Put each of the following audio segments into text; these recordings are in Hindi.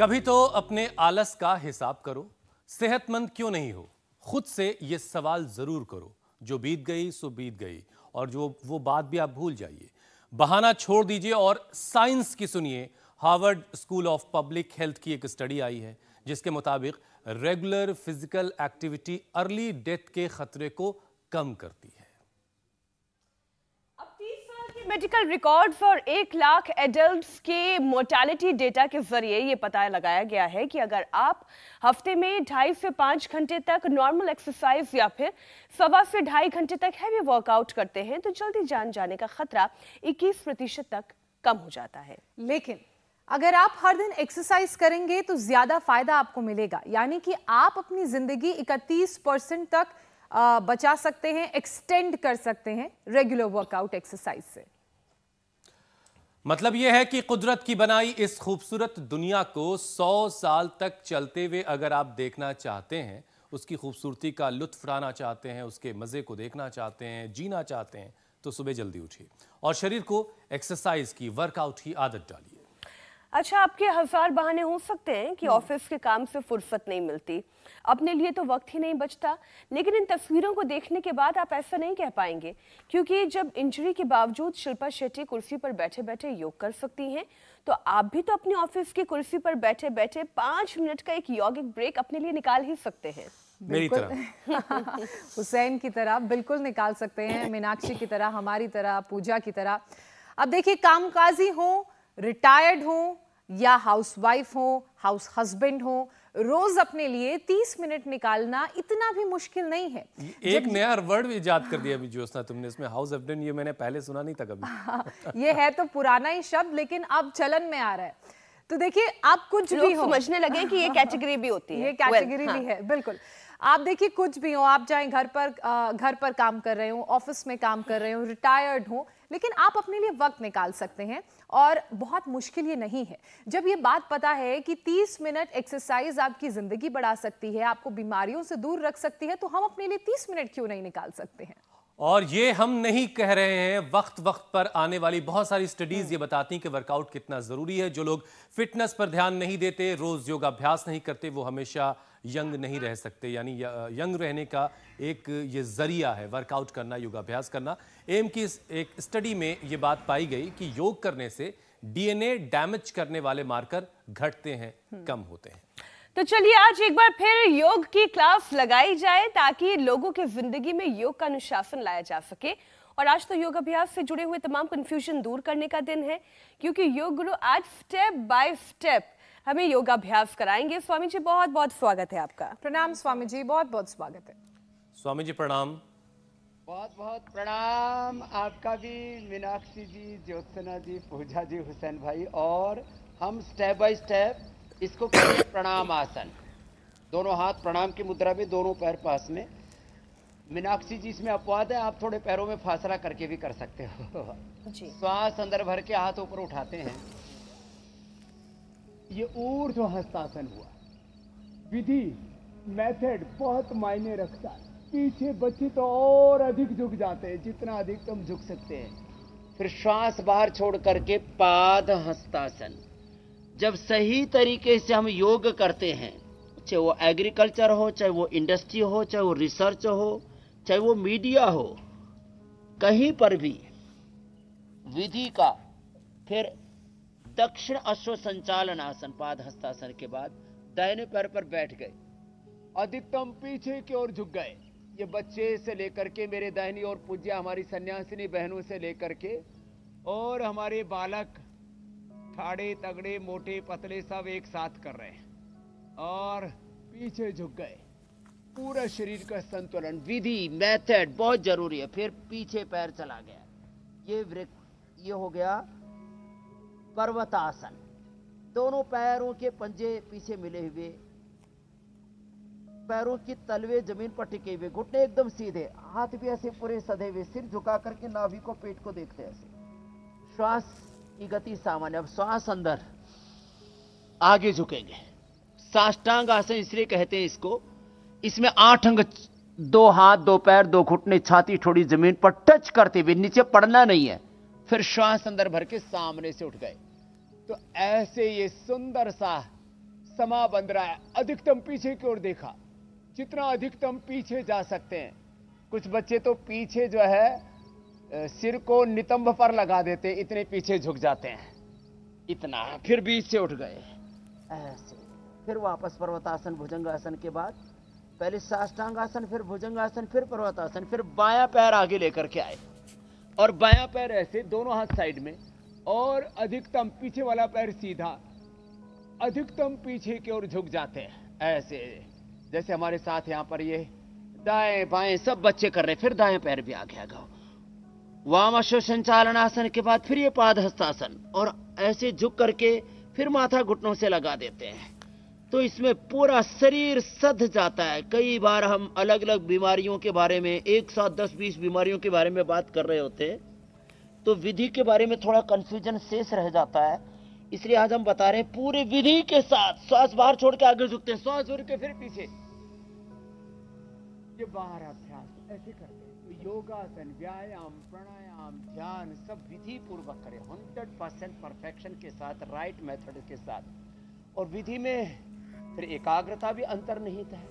कभी तो अपने आलस का हिसाब करो सेहतमंद क्यों नहीं हो खुद से ये सवाल ज़रूर करो जो बीत गई सो बीत गई और जो वो बात भी आप भूल जाइए बहाना छोड़ दीजिए और साइंस की सुनिए Harvard School of Public Health की एक स्टडी आई है जिसके मुताबिक regular physical activity early death के खतरे को कम करती है क्लिनिकल रिकॉर्ड फॉर एक लाख एडल्ट्स के मोर्टालिटी डेटा के जरिए ये पता लगाया गया है कि अगर आप हफ्ते में ढाई से पाँच घंटे तक नॉर्मल एक्सरसाइज या फिर सवा से ढाई घंटे तक हैवी वर्कआउट करते हैं तो जल्दी जान जाने का खतरा 21 प्रतिशत तक कम हो जाता है लेकिन अगर आप हर दिन एक्सरसाइज करेंगे तो ज्यादा फायदा आपको मिलेगा यानी कि आप अपनी जिंदगी 31 परसेंट तक बचा सकते हैं एक्सटेंड कर सकते हैं रेगुलर वर्कआउट एक्सरसाइज से मतलब यह है कि कुदरत की बनाई इस खूबसूरत दुनिया को सौ साल तक चलते हुए अगर आप देखना चाहते हैं उसकी खूबसूरती का लुत्फ उठाना चाहते हैं उसके मज़े को देखना चाहते हैं जीना चाहते हैं तो सुबह जल्दी उठिए और शरीर को एक्सरसाइज की वर्कआउट की आदत डालिए अच्छा आपके हजार बहाने हो सकते हैं कि हम्म। ऑफिस के काम से फुर्सत नहीं मिलती अपने लिए तो वक्त ही नहीं बचता लेकिन इन तस्वीरों को देखने के बाद आप ऐसा नहीं कह पाएंगे क्योंकि जब इंजरी के बावजूद शिल्पा शेट्टी कुर्सी पर बैठे बैठे योग कर सकती हैं तो आप भी तो अपने ऑफिस की कुर्सी पर बैठे बैठे पाँच मिनट का एक यौगिक ब्रेक अपने लिए निकाल ही सकते हैं बिल्कुल हुसैन की तरह बिल्कुल निकाल सकते हैं मीनाक्षी की तरह हमारी तरह पूजा की तरह अब देखिए कामकाजी हो रिटायर्ड हो या हाउसवाइफ हो हाउस हस्बैंड हो रोज अपने लिए तीस मिनट निकालना इतना भी मुश्किल नहीं है एक नया वर्ड याद कर दिया अभी ज्योत्ना तुमने इसमें हाउस हस्बैंड ये मैंने पहले सुना नहीं था कभी ये है तो पुराना ही शब्द लेकिन अब चलन में आ रहा है तो देखिए आप कुछ भी समझने लगे कि ये कैटेगरी भी होती है ये कैटेगरी well, भी हाँ. है बिल्कुल आप देखिए कुछ भी हो आप चाहे घर पर घर पर काम कर रहे हो ऑफिस में काम कर रहे हो रिटायर्ड हो लेकिन आप अपने लिए वक्त निकाल सकते हैं और बहुत मुश्किल ये नहीं है जब ये बात पता है कि 30 मिनट एक्सरसाइज आपकी ज़िंदगी बढ़ा सकती है आपको बीमारियों से दूर रख सकती है तो हम अपने लिए 30 मिनट क्यों नहीं निकाल सकते हैं और ये हम नहीं कह रहे हैं वक्त वक्त पर आने वाली बहुत सारी स्टडीज ये बताती हैं कि वर्कआउट कितना जरूरी है जो लोग फिटनेस पर ध्यान नहीं देते रोज योगाभ्यास नहीं करते वो हमेशा यंग नहीं रह सकते यानी यंग रहने का एक ये जरिया है वर्कआउट करना योगाभ्यास करना एम की एक स्टडी में ये बात पाई गई कि योग करने से डीएनए डैमेज करने वाले मार्कर घटते हैं कम होते हैं तो चलिए आज एक बार फिर योग की क्लास लगाई जाए ताकि लोगों के जिंदगी में योग का अनुशासन लाया जा सके और आज तो योग अभ्यास से जुड़े हुए तमाम कंफ्यूजन दूर करने का दिन है क्योंकि योग गुरु आज स्टेप बाय स्टेप हमें योगाभ्यास कराएंगे स्वामी जी बहुत बहुत स्वागत है आपका प्रणाम स्वामी जी बहुत बहुत स्वागत है स्वामी जी प्रणाम बहुत बहुत प्रणाम आपका भी मीनाक्षी जी ज्योत्सना जी पूजा जी हुसैन भाई और हम स्टेप बाय स्टेप इसको प्रणाम आसन दोनों हाथ प्रणाम की मुद्रा में दोनों पैर पास में मीनाक्षी जी इसमें अपवाद है आप थोड़े पैरों में फासला करके भी कर सकते हो श्वास अंदर भर के हाथ ऊपर उठाते हैं ये ऊर्ध्व हस्तासन हुआ विधि मेथड बहुत मायने रखता है पीछे बच्चे तो और अधिक झुक जाते हैं जितना अधिक तुम झुक सकते हैं फिर श्वास बाहर छोड़ करके पाद हस्तासन जब सही तरीके से हम योग करते हैं चाहे वो एग्रीकल्चर हो चाहे वो इंडस्ट्री हो चाहे वो रिसर्च हो चाहे वो मीडिया हो कहीं पर भी विधि का फिर दक्षिण अश्व संचालन आसन पाद हस्तासन के बाद दाहिने पैर पर बैठ गए अधिकतम पीछे की ओर झुक गए ये बच्चे से लेकर के मेरे दाहिनी और पूज्य हमारी सन्यासिनी बहनों से लेकर के और हमारे बालक खाड़े तगड़े मोटे पतले सब एक साथ कर रहे हैं और पीछे झुक गए पूरा शरीर का संतुलन विधि मेथड बहुत जरूरी है फिर पीछे पैर चला गया ये वृक्ष ये हो गया पर्वतासन दोनों पैरों के पंजे पीछे मिले हुए पैरों की तलवे जमीन पर टिके हुए घुटने एकदम सीधे हाथ भी ऐसे पूरे सधे हुए सिर झुका करके नाभि को पेट को देखते ऐसे श्वास की गति सामान्य अब श्वास अंदर आगे झुकेंगे साष्टांग आसन इसलिए कहते हैं इसको इसमें आठ अंग दो हाथ दो पैर दो घुटने छाती थोड़ी जमीन पर टच करते हुए नीचे पड़ना नहीं है फिर श्वास अंदर भर के सामने से उठ गए तो ऐसे ये सुंदर सा समा बन रहा है अधिकतम पीछे की ओर देखा जितना अधिकतम पीछे जा सकते हैं कुछ बच्चे तो पीछे जो है सिर को नितंब पर लगा देते इतने पीछे झुक जाते हैं इतना फिर बीच से उठ गए ऐसे फिर वापस पर्वतासन भुजंगासन के बाद पहले साष्टांगासन फिर भुजंगासन फिर पर्वतासन फिर बाया पैर आगे लेकर के आए और बाया पैर ऐसे दोनों हाथ साइड में और अधिकतम पीछे वाला पैर सीधा अधिकतम पीछे की ओर झुक जाते हैं ऐसे जैसे हमारे साथ यहाँ पर ये दाएं बाएं सब बच्चे कर रहे फिर दाएं पैर भी आगे आ गया वाम अश्व संचालन आसन के बाद फिर ये हस्तासन और ऐसे झुक करके फिर माथा घुटनों से लगा देते हैं तो इसमें पूरा शरीर सध जाता है कई बार हम अलग अलग बीमारियों के बारे में एक साथ दस बीस बीमारियों के बारे में बात कर रहे होते तो विधि के बारे में थोड़ा कन्फ्यूजन शेष रह जाता है इसलिए आज हम बता रहे हैं पूरे विधि के साथ श्वास बाहर छोड़ के आगे झुकते हैं श्वास के फिर पीछे ये बाहर अभ्यास ऐसे करते योगासन व्यायाम प्राणायाम ध्यान सब विधि पूर्वक करें हंड्रेड परसेंट परफेक्शन के साथ राइट मेथड के साथ और विधि में फिर एकाग्रता भी अंतर नहीं है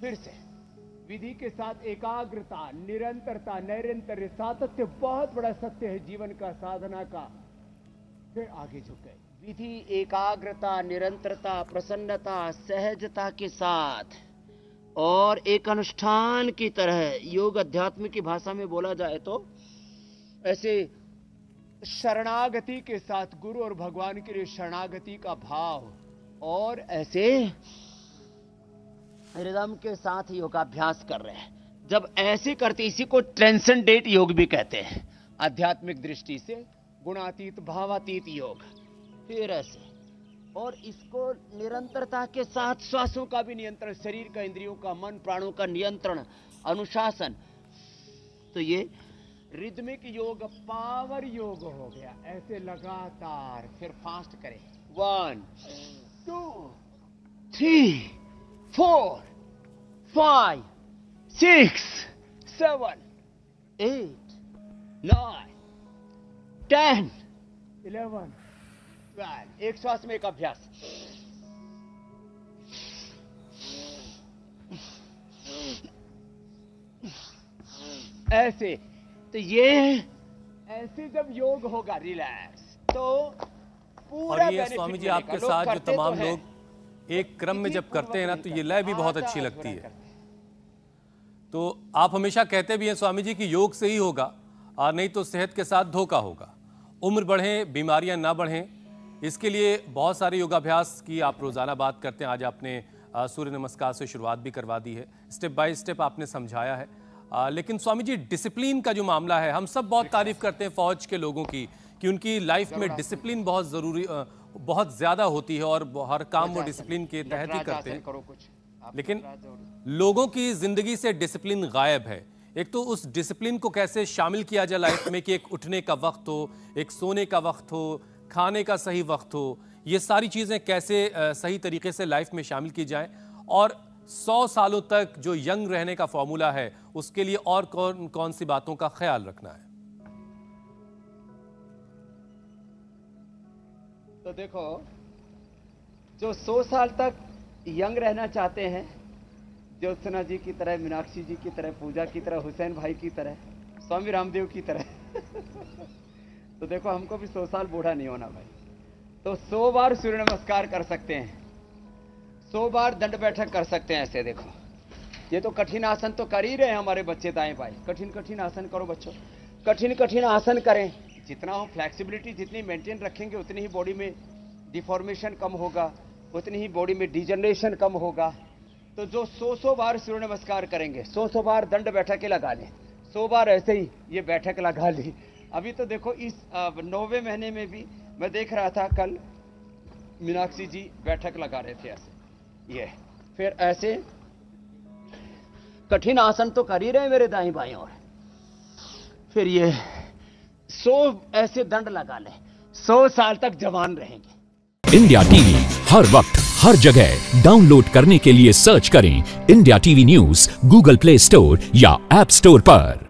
फिर से विधि के साथ एकाग्रता निरंतरता निरंतर सातत्य बहुत बड़ा सत्य है जीवन का साधना का फिर आगे झुक गए विधि एकाग्रता निरंतरता प्रसन्नता सहजता के साथ और एक अनुष्ठान की तरह योग अध्यात्म की भाषा में बोला जाए तो ऐसे शरणागति के साथ गुरु और भगवान के लिए शरणागति का भाव और ऐसे रिदम के साथ योगाभ्यास कर रहे हैं जब ऐसे करते इसी को ट्रांसेंडेंट योग भी कहते हैं आध्यात्मिक दृष्टि से गुणातीत भावातीत योग फिर ऐसे और इसको निरंतरता के साथ श्वासों का भी नियंत्रण शरीर का इंद्रियों का मन प्राणों का नियंत्रण अनुशासन तो ये रिदमिक योग पावर योग हो गया ऐसे लगातार फिर फास्ट करें one two three four five six seven eight nine ten eleven एक श्वास में एक अभ्यास ऐसे तो ये ऐसे जब योग होगा रिलैक्स तो पूरा और ये स्वामी जी आपके साथ जो तो तमाम तो लोग एक क्रम में जब करते हैं ना तो ये लय भी बहुत अच्छी लगती है तो आप हमेशा कहते भी हैं स्वामी जी कि योग से ही होगा और नहीं तो सेहत के साथ धोखा होगा उम्र बढ़े बीमारियां ना बढ़ें इसके लिए बहुत सारे योगाभ्यास की आप रोज़ाना बात करते हैं आज आपने सूर्य नमस्कार से शुरुआत भी करवा दी है स्टेप बाय स्टेप आपने समझाया है आ, लेकिन स्वामी जी डिसिप्लिन का जो मामला है हम सब बहुत तारीफ करते हैं फौज के लोगों की कि उनकी लाइफ में डिसिप्लिन बहुत ज़रूरी बहुत ज़्यादा होती है और हर काम वो डिसिप्लिन के तहत ही करते हैं लेकिन लोगों की ज़िंदगी से डिसिप्लिन गायब है एक तो उस डिसिप्लिन को कैसे शामिल किया जाए लाइफ में कि एक उठने का वक्त हो एक सोने का वक्त हो खाने का सही वक्त हो ये सारी चीज़ें कैसे सही तरीके से लाइफ में शामिल की जाए और सौ सालों तक जो यंग रहने का फॉर्मूला है उसके लिए और कौन कौन सी बातों का ख्याल रखना है तो देखो जो सौ साल तक यंग रहना चाहते हैं ज्योत्सना जी की तरह मीनाक्षी जी की तरह पूजा की तरह हुसैन भाई की तरह स्वामी रामदेव की तरह तो देखो हमको भी सौ साल बूढ़ा नहीं होना भाई तो सौ बार सूर्य नमस्कार कर सकते हैं सौ बार दंड बैठक कर सकते हैं ऐसे देखो ये तो कठिन आसन तो कर ही रहे हैं हमारे बच्चे दाएं भाई कठिन कठिन आसन करो बच्चों कठिन कठिन आसन करें जितना हो फ्लेक्सिबिलिटी जितनी मेंटेन रखेंगे उतनी ही बॉडी में डिफॉर्मेशन कम होगा उतनी ही बॉडी में डिजनरेशन कम होगा तो जो सौ सौ बार सूर्य नमस्कार करेंगे सौ सौ बार दंड बैठक लगा लें सौ बार ऐसे ही ये बैठक लगा ली अभी तो देखो इस नौवे महीने में भी मैं देख रहा था कल मीनाक्षी जी बैठक लगा रहे थे ऐसे ये फिर ऐसे कठिन आसन तो कर ही रहे मेरे दाई भाई और फिर ये सौ ऐसे दंड लगा ले सौ साल तक जवान रहेंगे इंडिया टीवी हर वक्त हर जगह डाउनलोड करने के लिए सर्च करें India TV news Google Play Store या एप स्टोर पर